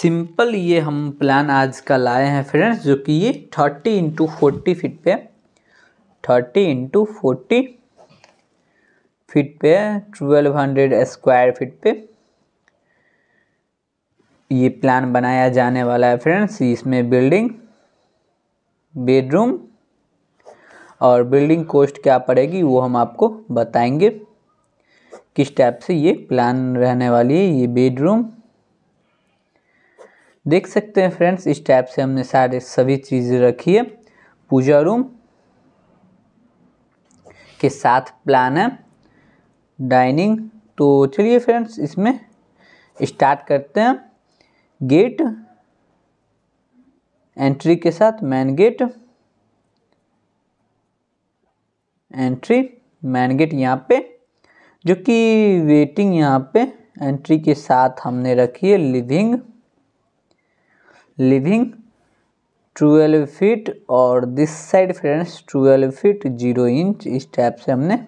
simple ये हम plan आज का लाए हैं फ्रेंड्स जो कि ये थर्टी इंटू फोर्टी फिट पे थर्टी इंटू फोर्टी फिट पे ट्वेल्व हंड्रेड स्क्वायर फिट पे ये प्लान बनाया जाने वाला है फ्रेंड्स इसमें बिल्डिंग बेडरूम और बिल्डिंग कॉस्ट क्या पड़ेगी वो हम आपको बताएंगे किस टाइप से ये प्लान रहने वाली है ये बेडरूम देख सकते हैं फ्रेंड्स इस टाइप से हमने सारे सभी चीज़ें रखी है पूजा रूम के साथ प्लान है डाइनिंग तो चलिए फ्रेंड्स इसमें स्टार्ट करते हैं गेट एंट्री के साथ main gate entry main gate यहाँ पे जो कि वेटिंग यहाँ पे एंट्री के साथ हमने रखी है लिविंग लिविंग ट्वेल्व फीट और this side friends twelve feet zero inch इस टाइप से हमने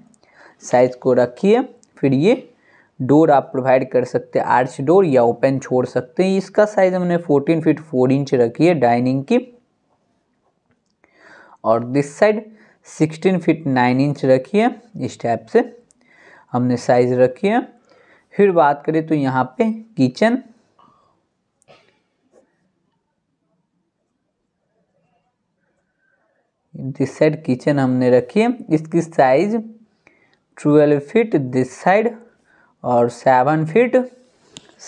साइज़ को रखी है फिर ये डोर आप प्रोवाइड कर सकते हैं आर्च डोर या ओपन छोड़ सकते हैं इसका साइज़ हमने फोर्टीन फीट फोर इंच रखी है डाइनिंग की और this side sixteen feet nine inch रखी है इस टाइप से हमने साइज़ रखी है फिर बात करें तो यहाँ पे किचन दिस साइड किचन हमने रखी है इसकी size twelve feet this side और सेवन फीट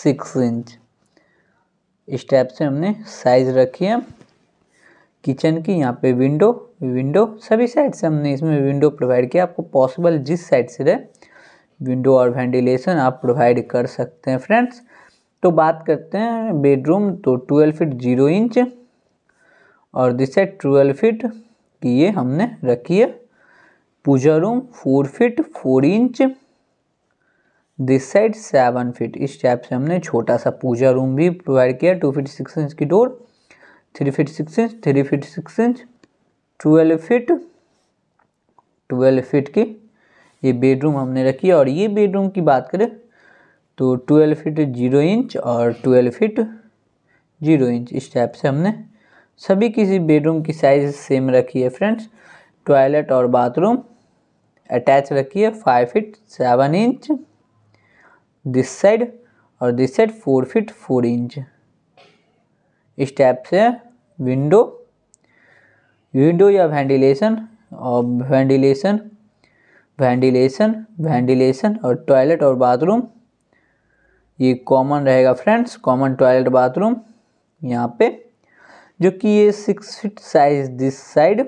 सिक्स इंच इस टाइप से हमने साइज रखी है किचन की यहाँ पे विंडो विंडो सभी साइड से हमने इसमें विंडो प्रोवाइड किया आपको पॉसिबल जिस साइड से रहे विंडो और वेंटिलेशन आप प्रोवाइड कर सकते हैं फ्रेंड्स तो बात करते हैं बेडरूम तो ट्वेल्व फीट जीरो इंच और दिस साइड ट्वेल्व फीट कि ये हमने रखी है puja room four feet four inch this side seven feet इस टाइप से हमने छोटा सा पूजा रूम भी प्रोवाइड किया टू फिट सिक्स इंच की door three feet six inch three feet six inch twelve feet twelve feet की ये बेडरूम हमने रखी है और ये बेडरूम की बात करें तो ट्वेल्व फिट जीरो इंच और ट्वेल्व फिट जीरो इंच इस टाइप से हमने सभी किसी बेडरूम की साइज सेम रखी है फ्रेंड्स टॉयलेट और बाथरूम अटैच रखी है five feet seven inch this side और this side four feet four inch इस टाइप से विंडो विंडो या वेंटिलेशन और वेंटिलेशन वेंटिलेशन वेंटिलेशन और टॉयलेट और बाथरूम ये कॉमन रहेगा फ्रेंड्स कॉमन टॉयलेट बाथरूम यहाँ पे जो कि ये six feet size this side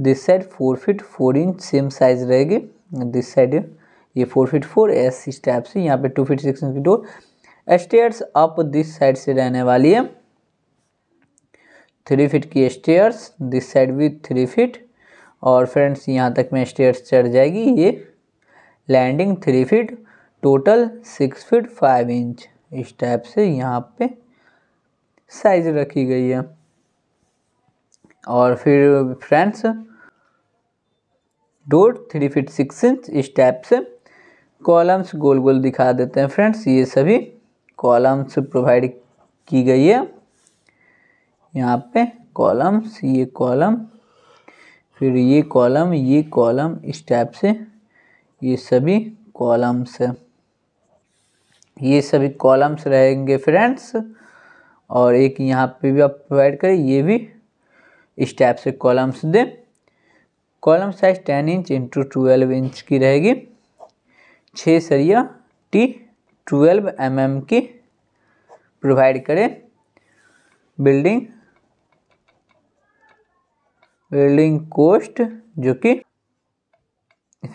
this side four feet four inch same size रहेगी दिस साइड ये फोर फिट फोर एस इस टाइप से यहाँ पे टू फिट सिक्स इंच की door stairs up this side से रहने वाली है थ्री फिट की स्टेयर्स दिस साइड भी थ्री फिट और फ्रेंड्स यहाँ तक में स्टेयर्स चढ़ जाएगी ये landing three feet total six feet five inch इस टाइप से यहाँ पे साइज रखी गई है और फिर friends door three feet six inch type से कॉलम्स गोल गोल दिखा देते हैं फ्रेंड्स ये सभी कॉलम्स प्रोवाइड की गई है यहाँ पे कॉलम्स ये कॉलम फिर ये कॉलम ये कॉलम इस टाइप से ये सभी कॉलम्स है ये सभी कॉलम्स रहेंगे फ्रेंड्स और एक यहाँ पे भी आप प्रोवाइड करें ये भी इस टाइप से कॉलम्स दें column size ten inch into twelve inch की रहेगी छः सरिया टी ट्वेल्व एम एम की प्रोवाइड करें बिल्डिंग बिल्डिंग कोस्ट जो कि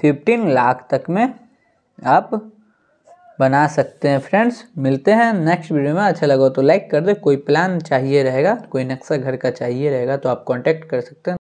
फिफ्टीन लाख तक में आप बना सकते हैं फ्रेंड्स मिलते हैं नेक्स्ट वीडियो में अच्छा लगा तो लाइक कर दे कोई प्लान चाहिए रहेगा कोई नक्शा घर का चाहिए रहेगा तो आप कॉन्टैक्ट कर सकते हैं